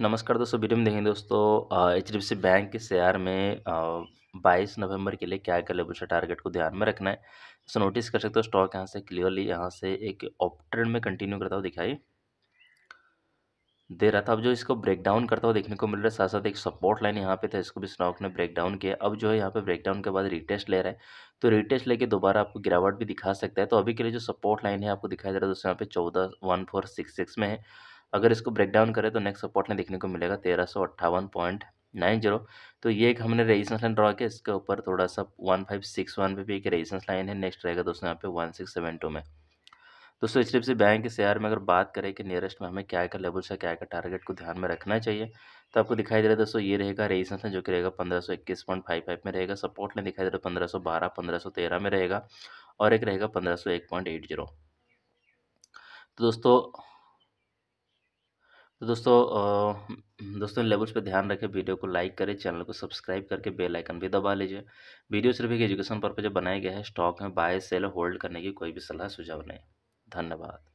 नमस्कार दोस्तों वीडियो में देखेंगे दोस्तों एच डी बैंक के शेयर में बाईस नवंबर के लिए क्या क्या लेवल टारगेट को ध्यान में रखना है तो नोटिस कर सकते हो स्टॉक यहाँ से क्लियरली यहाँ से एक ऑप ट्रेंड में कंटिन्यू करता हुआ दिखाई दे रहा था अब जो इसको ब्रेक डाउन करता हुआ देखने को मिल रहा है साथ साथ एक सपोर्ट लाइन यहाँ पे था इसको भी स्टॉक ने ब्रेक डाउन किया अब जो है यहाँ पे ब्रेक डाउन के बाद रिटेस्ट ले रहा है तो रिटेस्ट लेके दोबारा आपको गिरावट भी दिखा सकता है तो अभी के लिए जो सपोर्ट लाइन है आपको दिखाई दे रहा है दोस्तों यहाँ पे चौदह वन फोर सिक्स सिक्स में है अगर इसको ब्रेक डाउन करें तो नेक्स्ट सपोर्ट में देखने को मिलेगा तेरह सौ अट्ठावन पॉइंट नाइन जीरो तो ये एक हमने रेजिस्टेंस लाइन ड्रा किया इसके ऊपर थोड़ा सा वन फाइव सिक्स वन पे भी एक रेजिस्टेंस लाइन है नेक्स्ट रहेगा दोस्तों यहाँ पे वन सिक्स सेवन टू में दोस्तों एच डी बैंक के शेयर में अगर बात करें कि नियरेस्ट में हमें क्या का लेवल से क्या का टारगेट को ध्यान में रखना चाहिए तो आपको दिखाई दे रहा है दोस्तों ये रहेगा रेजिस्टेंस लाइन जो कि रहेगा पंद्रह सौ इक्कीस पॉइंट फाइव फाइव में रहेगा सपोर्ट लाइन दिखाई दे रहा है पंद्रह सौ बारह पंद्रह सौ तेरह में रहेगा और एक रहेगा पंद्रह सौ एक पॉइंट एट जीरो तो दोस्तों तो दोस्तों दोस्तों लेवल्स पे ध्यान रखें वीडियो को लाइक करें चैनल को सब्सक्राइब करके बेल आइकन भी दबा लीजिए वीडियो सिर्फ एक एजुकेशन पर्पज बनाया गया है स्टॉक में बाय सेल होल्ड करने की कोई भी सलाह सुझाव नहीं धन्यवाद